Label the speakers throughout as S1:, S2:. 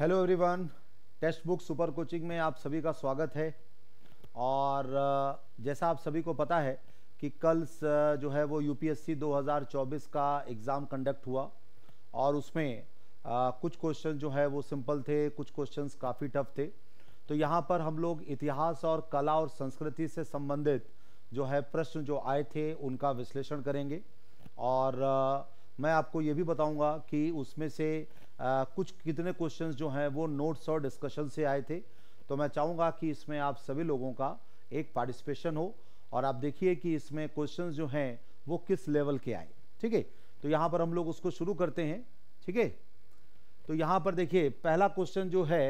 S1: hello everyone textbook super coaching में आप सभी का स्वागत है और जैसा आप सभी को पता है कि कल जो है वो यूपीएससी 2024 का एग्ज़ाम कंडक्ट हुआ और उसमें कुछ क्वेश्चन जो है वो सिंपल थे कुछ क्वेश्चंस काफ़ी टफ थे तो यहाँ पर हम लोग इतिहास और कला और संस्कृति से संबंधित जो है प्रश्न जो आए थे उनका विश्लेषण करेंगे और मैं आपको ये भी बताऊँगा कि उसमें से आ, कुछ कितने क्वेश्चंस जो हैं वो नोट्स और डिस्कशन से आए थे तो मैं चाहूँगा कि इसमें आप सभी लोगों का एक पार्टिसिपेशन हो और आप देखिए कि इसमें क्वेश्चन जो हैं वो किस लेवल के आए ठीक है तो यहाँ पर हम लोग उसको शुरू करते हैं ठीक है तो यहाँ पर देखिए पहला क्वेश्चन जो है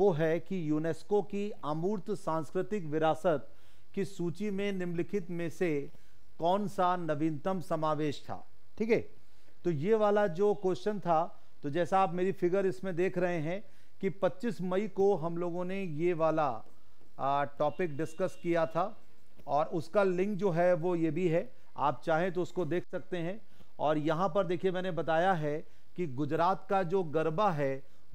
S1: वो है कि यूनेस्को की अमूर्त सांस्कृतिक विरासत की सूची में निम्नलिखित में से कौन सा नवीनतम समावेश था ठीक है तो ये वाला जो क्वेश्चन था तो जैसा आप मेरी फिगर इसमें देख रहे हैं कि 25 मई को हम लोगों ने ये वाला टॉपिक डिस्कस किया था और उसका लिंक जो है वो ये भी है आप चाहें तो उसको देख सकते हैं और यहाँ पर देखिए मैंने बताया है कि गुजरात का जो गरबा है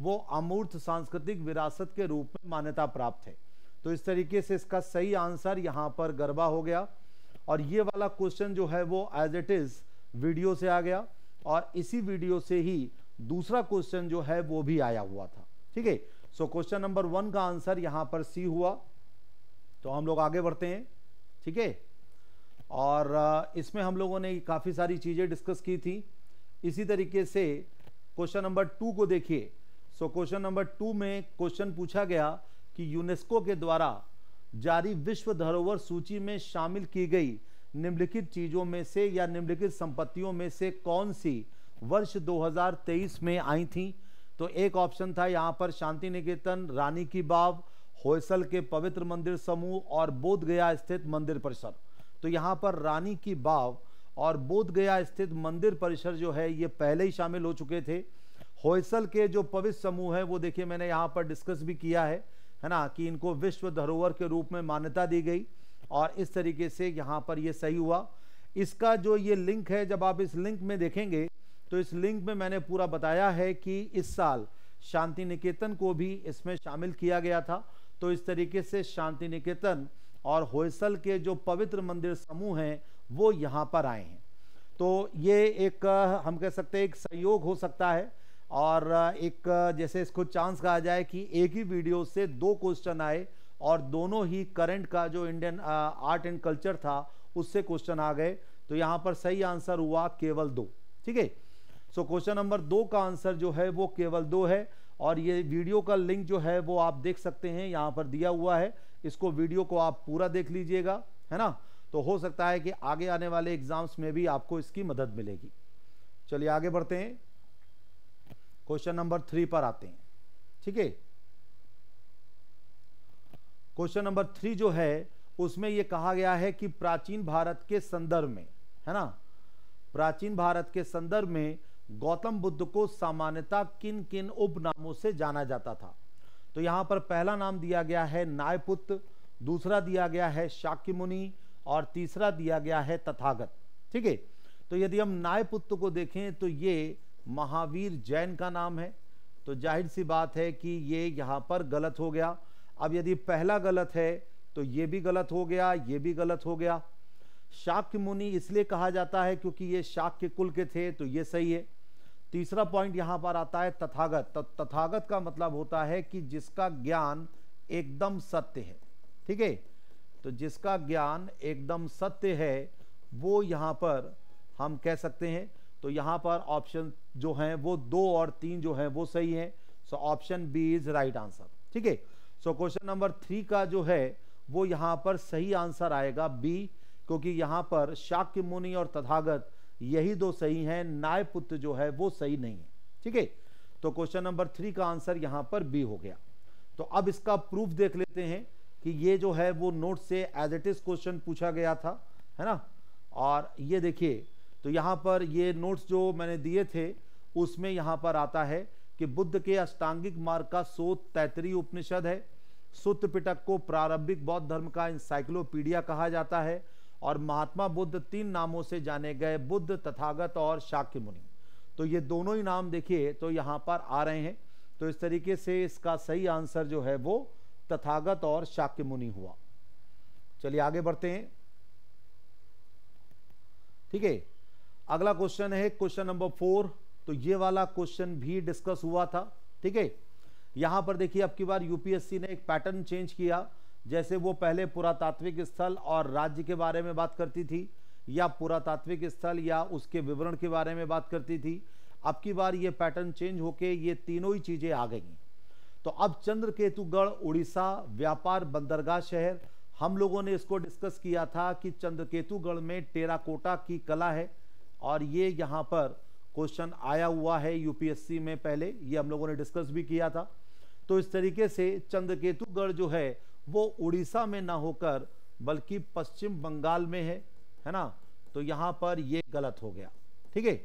S1: वो अमूर्त सांस्कृतिक विरासत के रूप में मान्यता प्राप्त है तो इस तरीके से इसका सही आंसर यहाँ पर गरबा हो गया और ये वाला क्वेश्चन जो है वो एज इट इज़ वीडियो से आ गया और इसी वीडियो से ही दूसरा क्वेश्चन जो है वो भी आया हुआ था ठीक है सो क्वेश्चन नंबर वन का आंसर यहां पर सी हुआ तो हम लोग आगे बढ़ते हैं ठीक है और इसमें हम लोगों ने काफ़ी सारी चीज़ें डिस्कस की थी इसी तरीके से क्वेश्चन नंबर टू को देखिए सो क्वेश्चन नंबर टू में क्वेश्चन पूछा गया कि यूनेस्को के द्वारा जारी विश्व धरोहर सूची में शामिल की गई निम्नलिखित चीज़ों में से या निम्नलिखित संपत्तियों में से कौन सी वर्ष 2023 में आई थी तो एक ऑप्शन था यहाँ पर शांति निकेतन रानी की बाव होयसल के पवित्र मंदिर समूह और बोध गया स्थित मंदिर परिसर तो यहाँ पर रानी की बाव और बोध गया स्थित मंदिर परिसर जो है ये पहले ही शामिल हो चुके थे होयसल के जो पवित्र समूह है वो देखिए मैंने यहाँ पर डिस्कस भी किया है है ना कि इनको विश्व धरोहर के रूप में मान्यता दी गई और इस तरीके से यहाँ पर ये सही हुआ इसका जो ये लिंक है जब आप इस लिंक में देखेंगे तो इस लिंक में मैंने पूरा बताया है कि इस साल शांति निकेतन को भी इसमें शामिल किया गया था तो इस तरीके से शांति निकेतन और होयसल के जो पवित्र मंदिर समूह हैं वो यहाँ पर आए हैं तो ये एक हम कह सकते हैं एक सहयोग हो सकता है और एक जैसे इसको चांस कहा जाए कि एक ही वीडियो से दो क्वेश्चन आए और दोनों ही करंट का जो इंडियन आर्ट एंड कल्चर था उससे क्वेश्चन आ गए तो यहाँ पर सही आंसर हुआ केवल दो ठीक है सो क्वेश्चन नंबर दो का आंसर जो है वो केवल दो है और ये वीडियो का लिंक जो है वो आप देख सकते हैं यहाँ पर दिया हुआ है इसको वीडियो को आप पूरा देख लीजिएगा है ना तो हो सकता है कि आगे आने वाले एग्जाम्स में भी आपको इसकी मदद मिलेगी चलिए आगे बढ़ते हैं क्वेश्चन नंबर थ्री पर आते हैं ठीक है क्वेश्चन नंबर थ्री जो है उसमें यह कहा गया है कि प्राचीन भारत के संदर्भ में है ना प्राचीन भारत के संदर्भ में गौतम बुद्ध को सामान्यता किन किन उपनामों से जाना जाता था तो यहां पर पहला नाम दिया गया है नायपुत्र दूसरा दिया गया है शाक्य मुनि और तीसरा दिया गया है तथागत ठीक है तो यदि हम नायपुत्र को देखें तो ये महावीर जैन का नाम है तो जाहिर सी बात है कि ये यहाँ पर गलत हो गया अब यदि पहला गलत है तो ये भी गलत हो गया ये भी गलत हो गया शाक्य मुनि इसलिए कहा जाता है क्योंकि ये शाक्य कुल के थे तो ये सही है तीसरा पॉइंट यहाँ पर आता है तथागत तथागत का मतलब होता है कि जिसका ज्ञान एकदम सत्य है ठीक है तो जिसका ज्ञान एकदम सत्य है वो यहाँ पर हम कह सकते हैं तो यहाँ पर ऑप्शन जो हैं वो दो और तीन जो हैं वो सही हैं so option B is right answer ठीक है सो क्वेश्चन नंबर थ्री का जो है वो यहाँ पर सही आंसर आएगा बी क्योंकि यहाँ पर शाक्य मुनि और तथागत यही दो सही हैं नाय पुत्र जो है वो सही नहीं है ठीक है तो क्वेश्चन नंबर थ्री का आंसर यहां पर बी हो गया तो अब इसका प्रूफ देख लेते हैं कि ये जो है वो नोट से एज इट इज़ क्वेश्चन पूछा गया था है ना और ये देखिए तो यहां पर ये नोट्स जो मैंने दिए थे उसमें यहां पर आता है कि बुद्ध के अष्टांगिक मार्ग का सोत तैतरी उपनिषद है सुत पिटक को प्रारंभिक बौद्ध धर्म का इंसाइक्लोपीडिया कहा जाता है और महात्मा बुद्ध तीन नामों से जाने गए बुद्ध तथागत और शाक्य मुनि तो ये दोनों ही नाम देखिए तो यहाँ पर आ रहे हैं तो इस तरीके से इसका सही आंसर जो है वो तथागत और शाक्य मुनि हुआ चलिए आगे बढ़ते हैं ठीक है अगला क्वेश्चन है क्वेश्चन नंबर फोर तो ये वाला क्वेश्चन भी डिस्कस हुआ था ठीक है यहां पर देखिए अब की बार यूपीएससी ने एक पैटर्न चेंज किया जैसे वो पहले पुरातात्विक स्थल और राज्य के बारे में बात करती थी या पुरातात्विक स्थल या उसके विवरण के बारे में बात करती थी अब की बार ये पैटर्न चेंज होके ये तीनों ही चीज़ें आ गई तो अब चंद्रकेतुगढ़ उड़ीसा व्यापार बंदरगाह शहर हम लोगों ने इसको डिस्कस किया था कि चंद्रकेतुगढ़ में टेराकोटा की कला है और ये यहाँ पर क्वेश्चन आया हुआ है यूपीएससी में पहले ये हम लोगों ने डिस्कस भी किया था तो इस तरीके से चंद्रकेतुगढ़ जो है वो उड़ीसा में ना होकर बल्कि पश्चिम बंगाल में है है ना तो यहां पर ये गलत हो गया ठीक है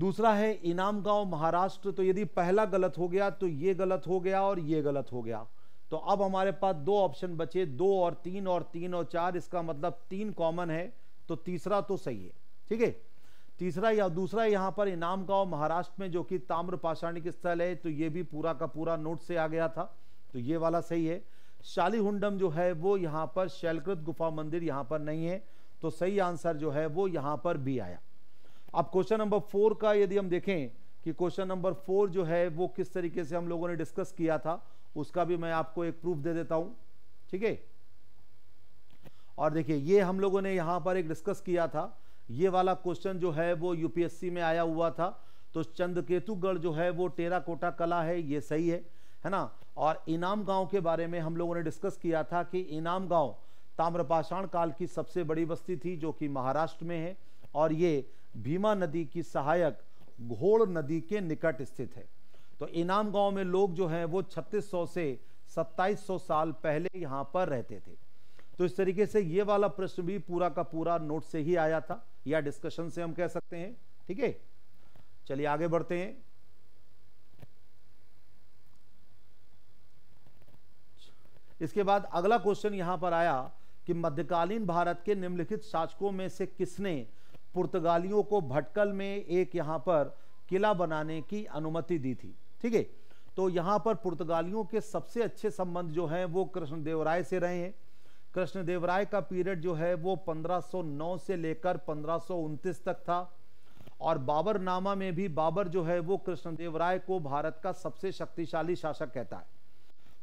S1: दूसरा है इनाम गांव महाराष्ट्र तो यदि पहला गलत हो गया तो ये गलत हो गया और ये गलत हो गया तो अब हमारे पास दो ऑप्शन बचे दो और तीन और तीन और चार इसका मतलब तीन कॉमन है तो तीसरा तो सही है ठीक है तीसरा या दूसरा यहां पर इनाम गांव महाराष्ट्र में जो कि ताम्र पाषाणिक स्थल है तो ये भी पूरा का पूरा नोट से आ गया था तो ये वाला सही है शालीहुंडम जो है वो यहाँ पर शैलकृत गुफा मंदिर यहाँ पर नहीं है तो सही आंसर जो है वो यहाँ पर भी आया अब क्वेश्चन नंबर फोर का यदि हम देखें कि क्वेश्चन नंबर फोर जो है वो किस तरीके से हम लोगों ने डिस्कस किया था उसका भी मैं आपको एक प्रूफ दे देता हूं ठीक है और देखिए ये हम लोगों ने यहाँ पर एक डिस्कस किया था ये वाला क्वेश्चन जो है वो यूपीएससी में आया हुआ था तो चंद्रकेतुगढ़ जो है वो टेरा कोटा कला है ये सही है है ना और इनाम गांव के बारे में हम लोगों ने डिस्कस किया था कि इनाम गांव ताम्रपाषाण काल की सबसे बड़ी बस्ती थी जो कि महाराष्ट्र में है और ये भीमा नदी की सहायक घोड़ नदी के निकट स्थित है तो इनाम गांव में लोग जो हैं वो 3600 से 2700 साल पहले यहाँ पर रहते थे तो इस तरीके से ये वाला प्रश्न भी पूरा का पूरा नोट से ही आया था या डिस्कशन से हम कह सकते हैं ठीक है चलिए आगे बढ़ते हैं इसके बाद अगला क्वेश्चन यहाँ पर आया कि मध्यकालीन भारत के निम्नलिखित शासकों में से किसने पुर्तगालियों को भटकल में एक यहाँ पर किला बनाने की अनुमति दी थी ठीक है तो यहाँ पर पुर्तगालियों के सबसे अच्छे संबंध जो हैं वो कृष्णदेव राय से रहे हैं कृष्णदेव राय का पीरियड जो है वो 1509 से लेकर पंद्रह तक था और बाबरनामा में भी बाबर जो है वो कृष्णदेव राय को भारत का सबसे शक्तिशाली शासक कहता है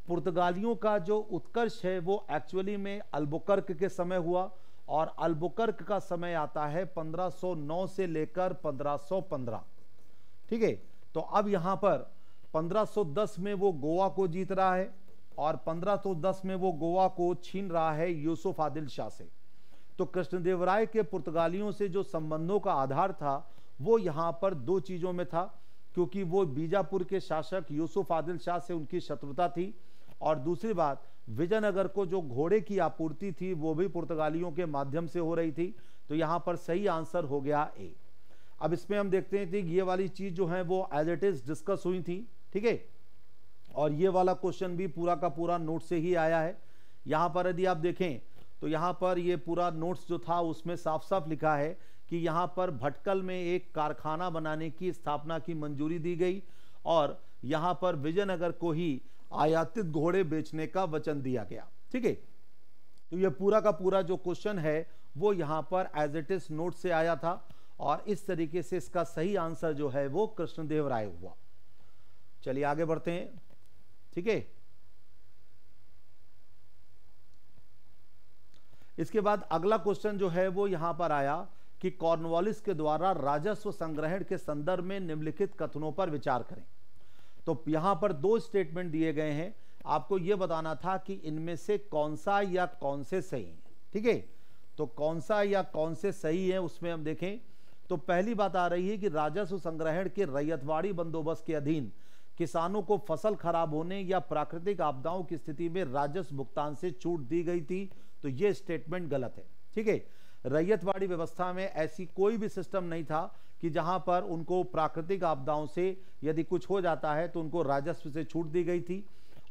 S1: पुर्तगालियों का जो उत्कर्ष है वो एक्चुअली में अल्बुकर्क के समय हुआ और अल्बुकर्क का समय आता है 1509 से लेकर 1515 ठीक है तो अब यहाँ पर 1510 में वो गोवा को जीत रहा है और 1510 में वो गोवा को छीन रहा है यूसुफ आदिल शाह से तो कृष्णदेव राय के पुर्तगालियों से जो संबंधों का आधार था वो यहाँ पर दो चीज़ों में था क्योंकि वो बीजापुर के शासक यूसुफ आदिल शाह से उनकी शत्रुता थी और दूसरी बात विजयनगर को जो घोड़े की आपूर्ति थी वो भी पुर्तगालियों के माध्यम से हो रही थी तो यहाँ पर सही आंसर हो गया ए अब इसमें हम देखते हैं कि ये वाली चीज़ जो है वो एज इट इज़ डिस्कस हुई थी ठीक है और ये वाला क्वेश्चन भी पूरा का पूरा नोट से ही आया है यहाँ पर यदि आप देखें तो यहाँ पर ये पूरा नोट्स जो था उसमें साफ साफ लिखा है कि यहाँ पर भटकल में एक कारखाना बनाने की स्थापना की मंजूरी दी गई और यहाँ पर विजयनगर को ही आयातित घोड़े बेचने का वचन दिया गया ठीक है तो यह पूरा का पूरा जो क्वेश्चन है वो यहाँ पर एज इट इज नोट से आया था और इस तरीके से इसका सही आंसर जो है वो कृष्णदेव राय हुआ चलिए आगे बढ़ते हैं ठीक है इसके बाद अगला क्वेश्चन जो है वो यहां पर आया कि कॉर्नवालिस के द्वारा राजस्व संग्रहण के संदर्भ में निम्नलिखित कथनों पर विचार करें तो यहां पर दो स्टेटमेंट दिए गए हैं आपको यह बताना था कि इनमें से कौन सा या कौन से सही है ठीक है तो कौन सा या कौन से सही है उसमें हम देखें तो पहली बात आ रही है कि राजस्व संग्रहण के रैयतवाड़ी बंदोबस्त के अधीन किसानों को फसल खराब होने या प्राकृतिक आपदाओं की स्थिति में राजस्व भुगतान से छूट दी गई थी तो यह स्टेटमेंट गलत है ठीक है रैयतवाड़ी व्यवस्था में ऐसी कोई भी सिस्टम नहीं था कि जहां पर उनको प्राकृतिक आपदाओं से यदि कुछ हो जाता है तो उनको राजस्व से छूट दी गई थी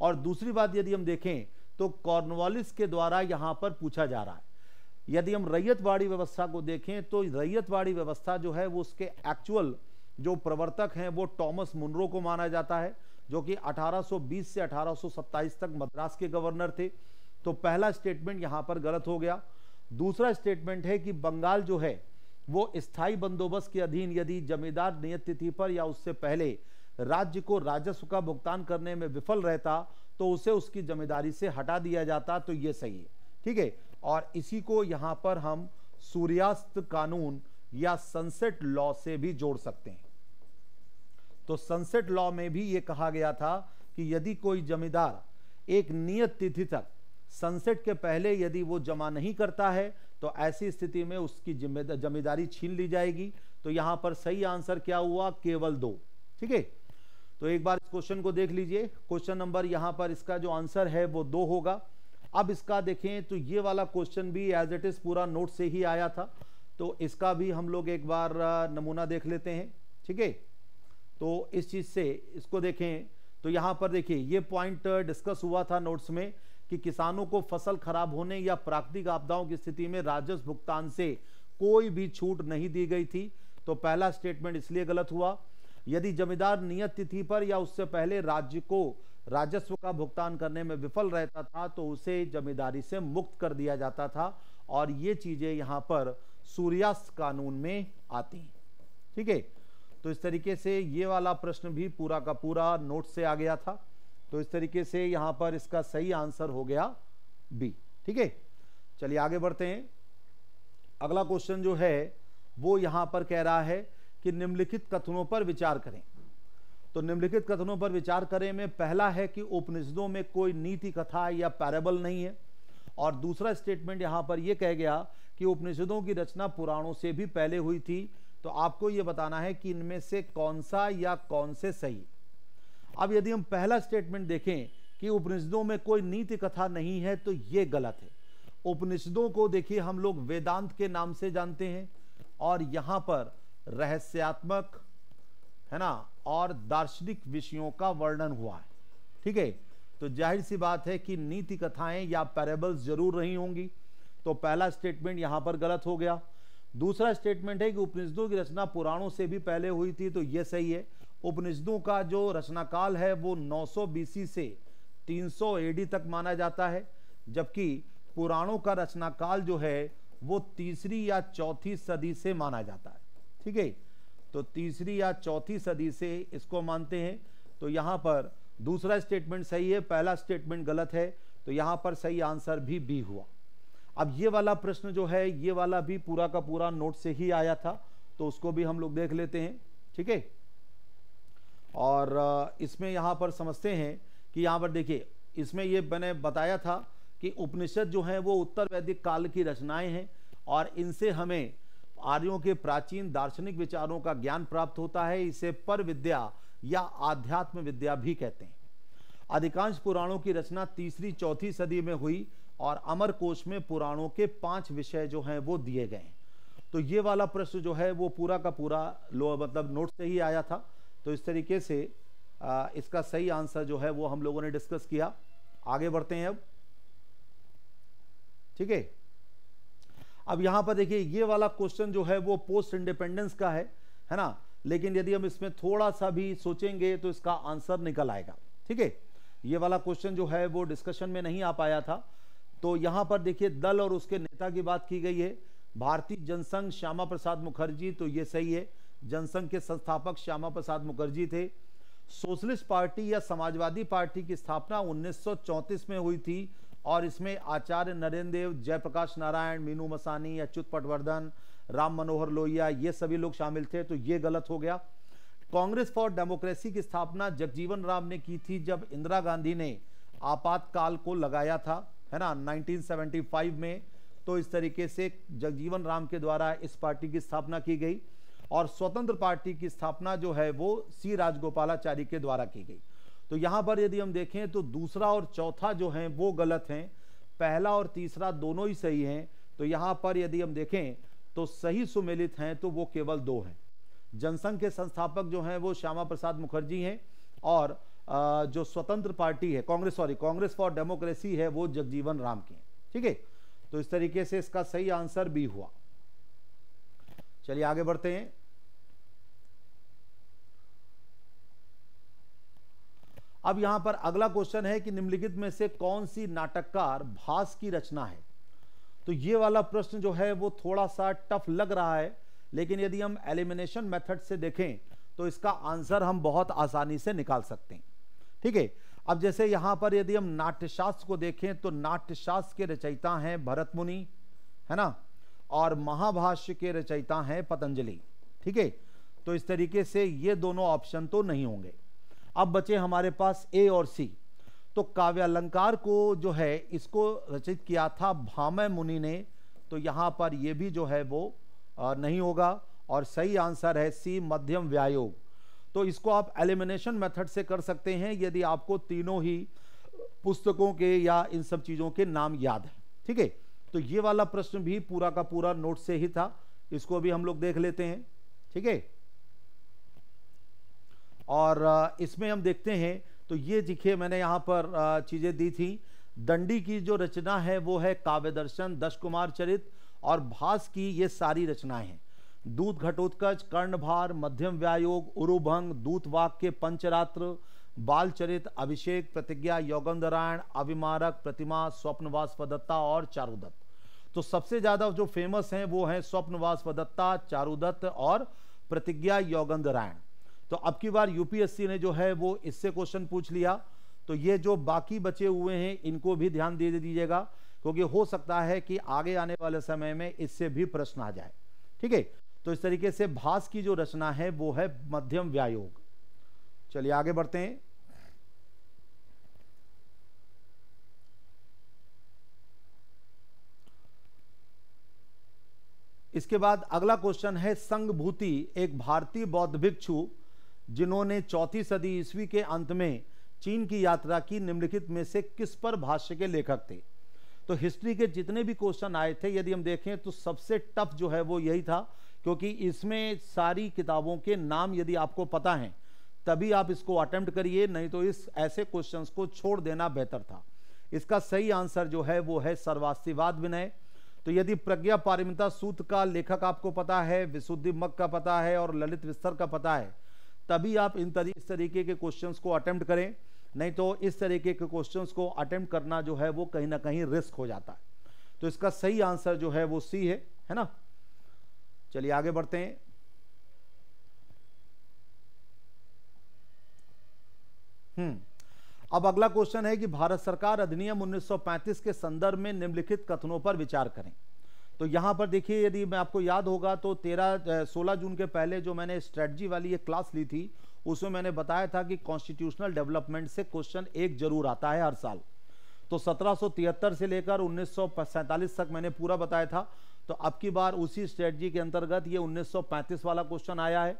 S1: और दूसरी बात यदि हम देखें तो कॉर्नवालिस के द्वारा यहाँ पर पूछा जा रहा है यदि हम रैयतवाड़ी व्यवस्था को देखें तो रैयतवाड़ी व्यवस्था जो है वो उसके एक्चुअल जो प्रवर्तक हैं वो टॉमस मुनरो को माना जाता है जो कि 1820 से 1827 तक मद्रास के गवर्नर थे तो पहला स्टेटमेंट यहाँ पर गलत हो गया दूसरा स्टेटमेंट है कि बंगाल जो है वो स्थायी बंदोबस्त के अधीन यदि जमींदार नियत तिथि पर या उससे पहले राज्य को राजस्व का भुगतान करने में विफल रहता तो उसे उसकी जिम्मेदारी से हटा दिया जाता तो ये सही है ठीक है और इसी को यहाँ पर हम सूर्यास्त कानून या सनसेट लॉ से भी जोड़ सकते हैं तो सनसेट लॉ में भी ये कहा गया था कि यदि कोई जमींदार एक नियत तिथि तक सनसेट के पहले यदि वो जमा नहीं करता है तो ऐसी स्थिति में उसकी जिम्मेदारी छीन ली जाएगी तो यहां पर सही आंसर क्या हुआ केवल दो ठीक है तो एक बार इस क्वेश्चन को देख लीजिए क्वेश्चन नंबर यहाँ पर इसका जो आंसर है वो दो होगा अब इसका देखें तो ये वाला क्वेश्चन भी एज इट इज़ पूरा नोट से ही आया था तो इसका भी हम लोग एक बार नमूना देख लेते हैं ठीक है तो इस चीज़ से इसको देखें तो यहाँ पर देखिए ये पॉइंट डिस्कस हुआ था नोट्स में कि किसानों को फसल खराब होने या प्राकृतिक आपदाओं की स्थिति में राजस्व भुगतान से कोई भी छूट नहीं दी गई थी तो पहला स्टेटमेंट इसलिए गलत हुआ यदि जमींदार नियत तिथि पर या उससे पहले राज्य को राजस्व का भुगतान करने में विफल रहता था तो उसे जमींदारी से मुक्त कर दिया जाता था और ये चीज़ें यहां पर सूर्यास्त कानून में आती हैं ठीक है तो इस तरीके से ये वाला प्रश्न भी पूरा का पूरा नोट से आ गया था तो इस तरीके से यहां पर इसका सही आंसर हो गया बी ठीक है चलिए आगे बढ़ते हैं अगला क्वेश्चन जो है वो यहां पर कह रहा है कि निम्नलिखित कथनों पर विचार करें तो निम्नलिखित कथनों पर विचार करें में पहला है कि उपनिषदों में कोई नीति कथा या पैराबल नहीं है और दूसरा स्टेटमेंट यहां पर यह कह गया कि उपनिषदों की रचना पुराणों से भी पहले हुई थी तो आपको यह बताना है कि इनमें से कौन सा या कौन से सही अब यदि हम पहला स्टेटमेंट देखें कि उपनिषदों में कोई नीति कथा नहीं है तो ये गलत है उपनिषदों को देखिए हम लोग वेदांत के नाम से जानते हैं और यहां पर रहस्यात्मक है ना और दार्शनिक विषयों का वर्णन हुआ है ठीक है तो जाहिर सी बात है कि नीति कथाएं या पैरेबल्स जरूर रही होंगी तो पहला स्टेटमेंट यहां पर गलत हो गया दूसरा स्टेटमेंट है कि उपनिषदों की रचना पुराणों से भी पहले हुई थी तो यह सही है उपनिषदों का जो रचनाकाल है वो 900 बीसी से 300 एडी तक माना जाता है जबकि पुराणों का रचनाकाल जो है वो तीसरी या चौथी सदी से माना जाता है ठीक है तो तीसरी या चौथी सदी से इसको मानते हैं तो यहाँ पर दूसरा स्टेटमेंट सही है पहला स्टेटमेंट गलत है तो यहाँ पर सही आंसर भी बी हुआ अब ये वाला प्रश्न जो है ये वाला भी पूरा का पूरा नोट से ही आया था तो उसको भी हम लोग देख लेते हैं ठीक है और इसमें यहाँ पर समझते हैं कि यहाँ पर देखिए इसमें ये मैंने बताया था कि उपनिषद जो हैं वो उत्तर वैदिक काल की रचनाएं हैं और इनसे हमें आर्यों के प्राचीन दार्शनिक विचारों का ज्ञान प्राप्त होता है इसे पर विद्या या आध्यात्म विद्या भी कहते हैं अधिकांश पुराणों की रचना तीसरी चौथी सदी में हुई और अमर कोश में पुराणों के पांच विषय जो हैं वो दिए गए तो ये वाला प्रश्न जो है वो पूरा का पूरा लो मतलब नोट से ही आया था तो इस तरीके से आ, इसका सही आंसर जो है वो हम लोगों ने डिस्कस किया आगे बढ़ते हैं अब ठीक है अब यहां पर देखिए ये वाला क्वेश्चन जो है वो पोस्ट इंडिपेंडेंस का है है ना लेकिन यदि हम इसमें थोड़ा सा भी सोचेंगे तो इसका आंसर निकल आएगा ठीक है ये वाला क्वेश्चन जो है वो डिस्कशन में नहीं आ पाया था तो यहां पर देखिए दल और उसके नेता की बात की गई है भारतीय जनसंघ श्यामा प्रसाद मुखर्जी तो ये सही है जनसंघ के संस्थापक श्यामा प्रसाद मुखर्जी थे सोशलिस्ट पार्टी या समाजवादी पार्टी की स्थापना 1934 में हुई थी और इसमें आचार्य नरेंद्र देव जयप्रकाश नारायण मीनू मसानी अच्युत पटवर्धन राम मनोहर लोहिया ये सभी लोग शामिल थे तो ये गलत हो गया कांग्रेस फॉर डेमोक्रेसी की स्थापना जगजीवन राम ने की थी जब इंदिरा गांधी ने आपातकाल को लगाया था है ना 1975 में तो इस तरीके से जगजीवन राम के द्वारा इस पार्टी की स्थापना की गई और स्वतंत्र पार्टी की स्थापना जो है वो सी राजगोपालाचारी के द्वारा की गई तो यहाँ पर यदि हम देखें तो दूसरा और चौथा जो हैं वो गलत हैं पहला और तीसरा दोनों ही सही हैं तो यहाँ पर यदि हम देखें तो सही सुमेलित हैं तो वो केवल दो हैं जनसंघ के संस्थापक जो हैं वो श्यामा प्रसाद मुखर्जी हैं और जो स्वतंत्र पार्टी है Congress sorry Congress for democracy है वो जगजीवन राम की ठीक है तो इस तरीके से इसका सही आंसर भी हुआ चलिए आगे बढ़ते हैं अब यहां पर अगला क्वेश्चन है कि निम्नलिखित में से कौन सी नाटककार भास की रचना है तो ये वाला प्रश्न जो है वो थोड़ा सा टफ लग रहा है लेकिन यदि हम एलिमिनेशन मेथड से देखें तो इसका आंसर हम बहुत आसानी से निकाल सकते हैं ठीक है अब जैसे यहां पर यदि हम नाट्यशास्त्र को देखें तो नाट्यशास्त्र के रचयिता हैं भरत मुनि है ना और महाभाष्य के रचयिता हैं पतंजलि ठीक है तो इस तरीके से ये दोनों ऑप्शन तो नहीं होंगे अब बचे हमारे पास ए और सी तो काव्यालंकार को जो है इसको रचित किया था भामय मुनि ने तो यहाँ पर ये भी जो है वो नहीं होगा और सही आंसर है सी मध्यम व्यायोग तो इसको आप एलिमिनेशन मेथड से कर सकते हैं यदि आपको तीनों ही पुस्तकों के या इन सब चीज़ों के नाम याद हैं ठीक है तो ये वाला प्रश्न भी पूरा का पूरा नोट से ही था इसको भी हम लोग देख लेते हैं ठीक है और इसमें हम देखते हैं तो ये दिखे मैंने यहाँ पर चीज़ें दी थी दंडी की जो रचना है वो है काव्य दर्शन दश कुमार चरित और भास की ये सारी रचनाएं हैं दूत घटोत्कच कर्णभार मध्यम व्यायोग उरुभंग दूतवाक के पंचरात्र बालचरित अभिषेक प्रतिज्ञा यौगंधरायण अभिमारक प्रतिमा स्वप्नवास पदत्ता और चारुदत्त तो सबसे ज़्यादा जो फेमस हैं वो हैं स्वप्नवास पदत्ता चारुदत्त और प्रतिज्ञा यौगंधरायण तो अब की बार यूपीएससी ने जो है वो इससे क्वेश्चन पूछ लिया तो ये जो बाकी बचे हुए हैं इनको भी ध्यान दे दीजिएगा क्योंकि हो सकता है कि आगे आने वाले समय में इससे भी प्रश्न आ जाए ठीक है तो इस तरीके से भास की जो रचना है वो है मध्यम व्यायोग चलिए आगे बढ़ते हैं इसके बाद अगला क्वेश्चन है संघभूति एक भारतीय बौद्ध भिक्षु जिन्होंने चौथी सदी ईस्वी के अंत में चीन की यात्रा की निम्नलिखित में से किस पर भाष्य के लेखक थे तो हिस्ट्री के जितने भी क्वेश्चन आए थे यदि हम देखें तो सबसे टफ जो है वो यही था क्योंकि इसमें सारी किताबों के नाम यदि आपको पता हैं तभी आप इसको अटेम्प्ट करिए नहीं तो इस ऐसे क्वेश्चंस को छोड़ देना बेहतर था इसका सही आंसर जो है वो है सर्वास्तिवाद विनय तो यदि प्रज्ञा पारिमिता सूत का लेखक आपको पता है विशुद्धि मक का पता है और ललित विस्तर का पता है तभी आप इन तरी, इस तरीके के क्वेश्चंस को अटेम्प्ट करें नहीं तो इस तरीके के क्वेश्चंस को अटेम्प्ट करना जो है वो कहीं ना कहीं रिस्क हो जाता है तो इसका सही आंसर जो है वो सी है है ना चलिए आगे बढ़ते हैं हम्म अब अगला क्वेश्चन है कि भारत सरकार अधिनियम 1935 के संदर्भ में निम्नलिखित कथनों पर विचार करें तो यहाँ पर देखिए यदि मैं आपको याद होगा तो तेरह सोलह जून के पहले जो मैंने स्ट्रेटजी वाली एक क्लास ली थी उसमें मैंने बताया था कि कॉन्स्टिट्यूशनल डेवलपमेंट से क्वेश्चन एक जरूर आता है हर साल तो सत्रह से लेकर उन्नीस तक मैंने पूरा बताया था तो अब की बार उसी स्ट्रेटजी के अंतर्गत ये उन्नीस वाला क्वेश्चन आया है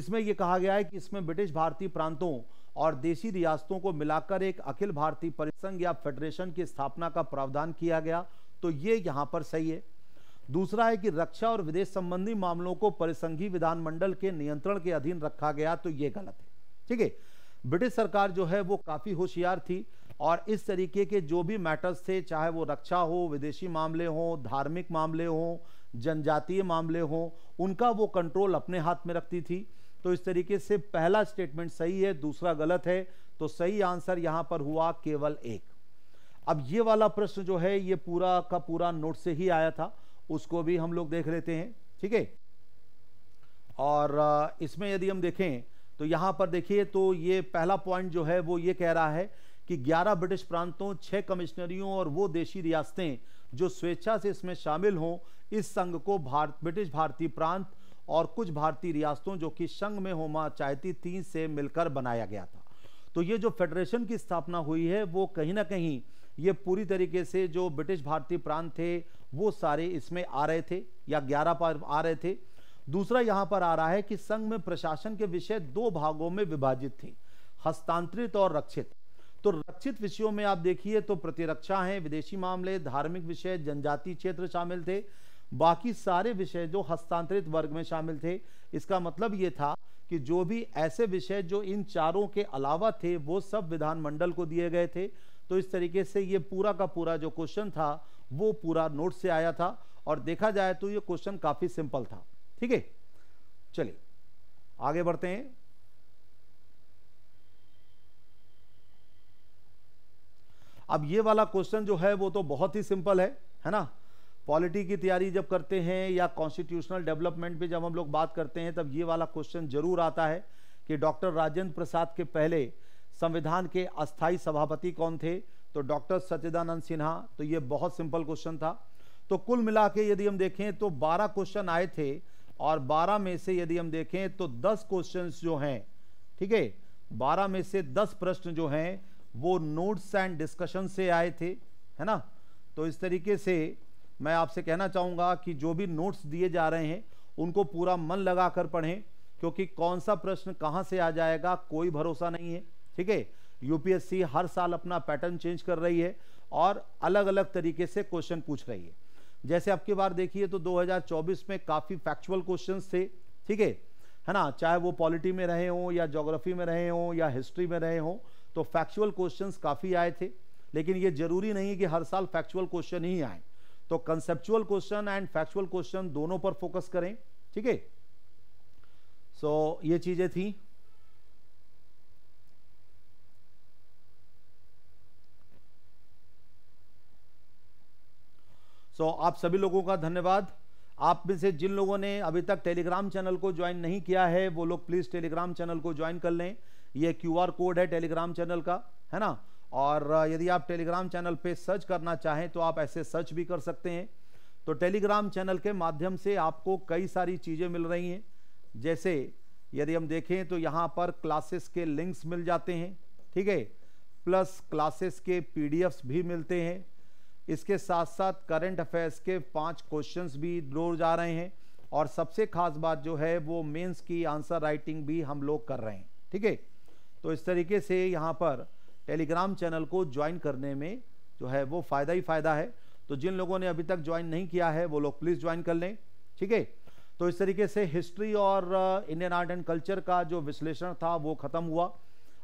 S1: इसमें यह कहा गया है कि इसमें ब्रिटिश भारतीय प्रांतों और देशी रियासतों को मिलाकर एक अखिल भारतीय परिसंघ या फेडरेशन की स्थापना का प्रावधान किया गया तो ये यहां पर सही है दूसरा है कि रक्षा और विदेश संबंधी मामलों को परिसंघी विधानमंडल के नियंत्रण के अधीन रखा गया तो यह गलत है ठीक है ब्रिटिश सरकार जो है वो काफ़ी होशियार थी और इस तरीके के जो भी मैटर्स थे चाहे वो रक्षा हो विदेशी मामले हों धार्मिक मामले हों जनजातीय मामले हों उनका वो कंट्रोल अपने हाथ में रखती थी तो इस तरीके से पहला स्टेटमेंट सही है दूसरा गलत है तो सही आंसर यहां पर हुआ केवल एक अब ये वाला प्रश्न जो है ये पूरा का पूरा नोट से ही आया था उसको भी हम लोग देख लेते हैं ठीक है और इसमें यदि हम देखें तो यहाँ पर देखिए तो ये पहला पॉइंट जो है वो ये कह रहा है कि 11 ब्रिटिश प्रांतों 6 कमिश्नरियों और वो देशी रियासतें जो स्वेच्छा से इसमें शामिल हों इस संघ को भारत ब्रिटिश भारतीय प्रांत और कुछ भारतीय रियासतों जो कि संघ में होमा चाहती थी से मिलकर बनाया गया था तो ये जो फेडरेशन की स्थापना हुई है वो कहीं ना कहीं ये पूरी तरीके से जो ब्रिटिश भारतीय प्रांत थे वो सारे इसमें आ रहे थे या ग्यारह पर आ रहे थे दूसरा यहां पर आ रहा है कि संघ में प्रशासन के विषय दो भागों में विभाजित थे हस्तांतरित और रक्षित तो रक्षित विषयों में आप देखिए तो प्रतिरक्षा है विदेशी मामले धार्मिक विषय जनजाति क्षेत्र शामिल थे बाकी सारे विषय जो हस्तांतरित वर्ग में शामिल थे इसका मतलब ये था कि जो भी ऐसे विषय जो इन चारों के अलावा थे वो सब विधानमंडल को दिए गए थे तो इस तरीके से ये पूरा का पूरा जो क्वेश्चन था वो पूरा नोट से आया था और देखा जाए तो ये क्वेश्चन काफ़ी सिंपल था ठीक है चलिए आगे बढ़ते हैं अब ये वाला क्वेश्चन जो है वो तो बहुत ही सिंपल है है ना पॉलिटी की तैयारी जब करते हैं या कॉन्स्टिट्यूशनल डेवलपमेंट पे जब हम लोग बात करते हैं तब ये वाला क्वेश्चन जरूर आता है कि डॉक्टर राजेंद्र प्रसाद के पहले संविधान के अस्थाई सभापति कौन थे तो डॉक्टर सचिदानंद सिन्हा तो ये बहुत सिंपल क्वेश्चन था तो कुल मिला के यदि हम देखें तो 12 क्वेश्चन आए थे और 12 में से यदि हम देखें तो 10 क्वेश्चन जो हैं ठीक है बारह में से दस प्रश्न जो हैं वो नोट्स एंड डिस्कशन से आए थे है ना तो इस तरीके से मैं आपसे कहना चाहूँगा कि जो भी नोट्स दिए जा रहे हैं उनको पूरा मन लगा कर पढ़ें क्योंकि कौन सा प्रश्न कहाँ से आ जाएगा कोई भरोसा नहीं है ठीक है यूपीएससी हर साल अपना पैटर्न चेंज कर रही है और अलग अलग तरीके से क्वेश्चन पूछ रही है जैसे अब की बार देखिए तो 2024 में काफ़ी फैक्चुअल क्वेश्चन थे ठीक है है ना चाहे वो पॉलिटी में रहे हों या जोग्राफी में रहे हों या हिस्ट्री में रहे हों तो फैक्चुअल क्वेश्चन काफ़ी आए थे लेकिन ये जरूरी नहीं कि हर साल फैक्चुअल क्वेश्चन ही आए तो conceptual question and factual question दोनों पर फोकस करें ठीक है सो ये चीज़ें थी सो आप सभी लोगों का धन्यवाद आप में से जिन लोगों ने अभी तक टेलीग्राम चैनल को ज्वाइन नहीं किया है वो लोग प्लीज़ टेलीग्राम चैनल को ज्वाइन कर लें ये क्यूआर कोड है टेलीग्राम चैनल का है ना और यदि आप टेलीग्राम चैनल पे सर्च करना चाहें तो आप ऐसे सर्च भी कर सकते हैं तो टेलीग्राम चैनल के माध्यम से आपको कई सारी चीज़ें मिल रही हैं जैसे यदि हम देखें तो यहाँ पर क्लासेस के लिंक्स मिल जाते हैं ठीक है प्लस क्लासेस के पी भी मिलते हैं इसके साथ साथ करंट अफेयर्स के पांच क्वेश्चंस भी दौड़ जा रहे हैं और सबसे खास बात जो है वो मेंस की आंसर राइटिंग भी हम लोग कर रहे हैं ठीक है तो इस तरीके से यहाँ पर टेलीग्राम चैनल को ज्वाइन करने में जो है वो फ़ायदा ही फ़ायदा है तो जिन लोगों ने अभी तक ज्वाइन नहीं किया है वो लोग प्लीज़ ज्वाइन कर लें ठीक है तो इस तरीके से हिस्ट्री और इंडियन आर्ट एंड कल्चर का जो विश्लेषण था वो ख़त्म हुआ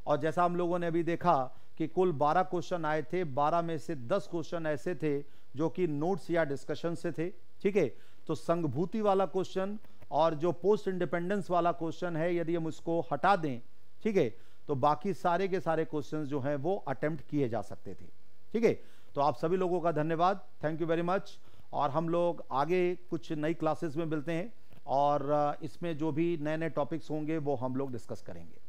S1: और जैसा हम लोगों ने अभी देखा कि कुल 12 क्वेश्चन आए थे 12 में से 10 क्वेश्चन ऐसे थे जो कि नोट्स या डिस्कशन से थे ठीक है तो संघभूति वाला क्वेश्चन और जो पोस्ट इंडिपेंडेंस वाला क्वेश्चन है यदि हम उसको हटा दें ठीक है तो बाकी सारे के सारे क्वेश्चन जो हैं वो अटेम्प्ट किए जा सकते थे ठीक है तो आप सभी लोगों का धन्यवाद थैंक यू वेरी मच और हम लोग आगे कुछ नई क्लासेस में मिलते हैं और इसमें जो भी नए नए टॉपिक्स होंगे वो हम लोग डिस्कस करेंगे